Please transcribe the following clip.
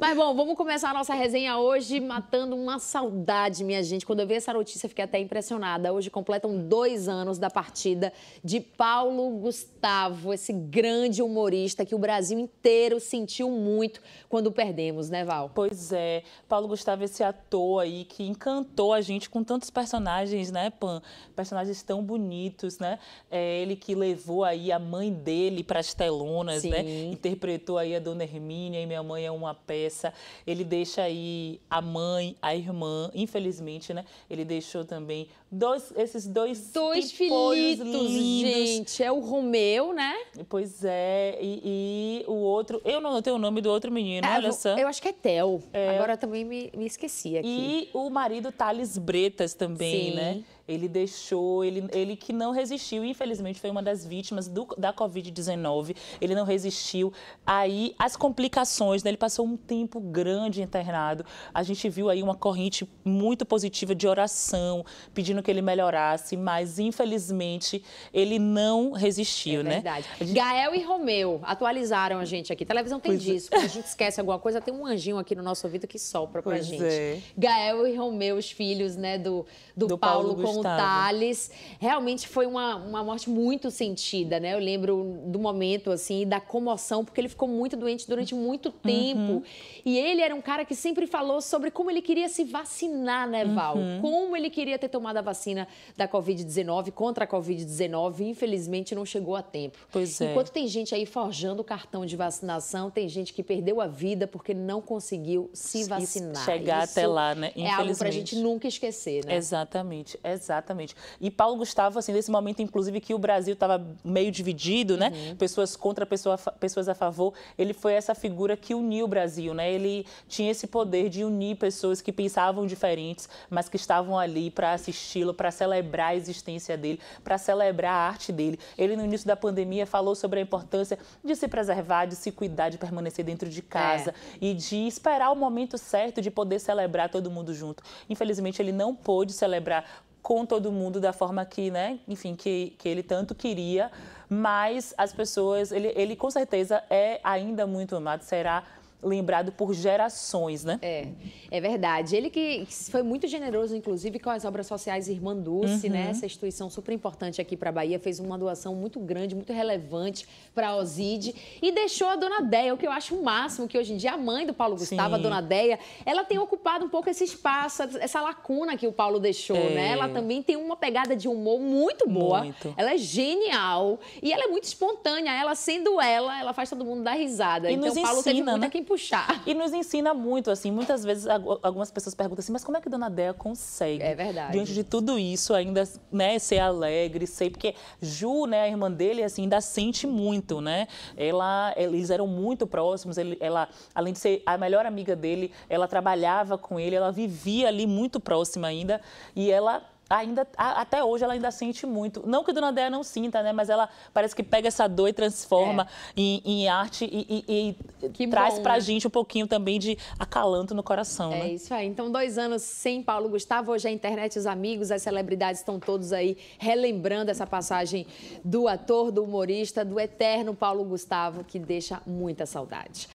Mas bom, vamos começar a nossa resenha hoje matando uma saudade, minha gente. Quando eu vi essa notícia, fiquei até impressionada. Hoje completam dois anos da partida de Paulo Gustavo, esse grande humorista que o Brasil inteiro sentiu muito quando perdemos, né, Val? Pois é. Paulo Gustavo, esse ator aí que encantou a gente com tantos personagens, né, Pan? Personagens tão bonitos, né? É ele que levou aí a mãe dele para as telonas, né? Sim. né? Interpretou aí a Dona Hermínia e Minha Mãe é uma Peça essa. Ele deixa aí a mãe, a irmã, infelizmente, né? Ele deixou também dois, esses dois Dois filhitos, lindos. gente. É o Romeu, né? Pois é. E, e o outro... Eu não tenho o nome do outro menino, é, olha só. Eu acho que é Theo. É. Agora também me, me esqueci aqui. E o marido Thales Bretas também, Sim. né? ele deixou, ele, ele que não resistiu, infelizmente foi uma das vítimas do, da Covid-19, ele não resistiu. Aí as complicações, né? ele passou um tempo grande internado, a gente viu aí uma corrente muito positiva de oração, pedindo que ele melhorasse, mas infelizmente ele não resistiu, é né? Verdade. Gente... Gael e Romeu atualizaram a gente aqui. Televisão tem pois disso, é. a gente esquece alguma coisa, tem um anjinho aqui no nosso ouvido que sopra pra pois gente. É. Gael e Romeu, os filhos, né, do, do, do Paulo, Paulo com com Thales. Realmente foi uma, uma morte muito sentida, né? Eu lembro do momento, assim, da comoção, porque ele ficou muito doente durante muito uhum. tempo. Uhum. E ele era um cara que sempre falou sobre como ele queria se vacinar, né, Val? Uhum. Como ele queria ter tomado a vacina da Covid-19, contra a Covid-19. Infelizmente, não chegou a tempo. Pois é. Enquanto tem gente aí forjando o cartão de vacinação, tem gente que perdeu a vida porque não conseguiu se vacinar. Chegar Isso até lá, né? É algo para a gente nunca esquecer, né? Exatamente. Exatamente. E Paulo Gustavo, assim, nesse momento, inclusive, que o Brasil estava meio dividido, né? Uhum. Pessoas contra, pessoa, pessoas a favor, ele foi essa figura que uniu o Brasil, né? Ele tinha esse poder de unir pessoas que pensavam diferentes, mas que estavam ali para assisti-lo, para celebrar a existência dele, para celebrar a arte dele. Ele, no início da pandemia, falou sobre a importância de se preservar, de se cuidar, de permanecer dentro de casa é. e de esperar o momento certo de poder celebrar todo mundo junto. Infelizmente, ele não pôde celebrar com todo mundo da forma que, né, enfim, que, que ele tanto queria, mas as pessoas, ele, ele com certeza é ainda muito amado, será lembrado por gerações, né? É, é verdade. Ele que foi muito generoso, inclusive, com as obras sociais Irmã Dulce, né? uhum. né? Essa instituição super importante aqui para a Bahia, fez uma doação muito grande, muito relevante para a Oside e deixou a Dona Deia, o que eu acho o máximo, que hoje em dia a mãe do Paulo Gustavo, Sim. a Dona Deia, ela tem ocupado um pouco esse espaço, essa lacuna que o Paulo deixou, é. né? Ela é. também tem uma pegada de humor muito boa. Muito. Ela é genial e ela é muito espontânea. Ela sendo ela, ela faz todo mundo dar risada. E então, nos o Paulo ensina, teve muita né? puxar. E nos ensina muito, assim. Muitas vezes algumas pessoas perguntam assim, mas como é que Dona Dea consegue? É verdade. Diante de tudo isso, ainda, né, ser alegre, sei, porque Ju, né, a irmã dele, assim, ainda sente muito, né? Ela, eles eram muito próximos, ele, ela, além de ser a melhor amiga dele, ela trabalhava com ele, ela vivia ali muito próxima ainda, e ela ainda a, até hoje ela ainda sente muito. Não que Dona Andréa não sinta, né? Mas ela parece que pega essa dor e transforma é. em, em, arte e, e, e traz bom, pra né? gente um pouquinho também de acalanto no coração. É né? isso aí. Então, dois anos sem Paulo Gustavo, hoje a internet, os amigos, as celebridades estão todos aí relembrando essa passagem do ator, do humorista, do eterno Paulo Gustavo, que deixa muita saudade.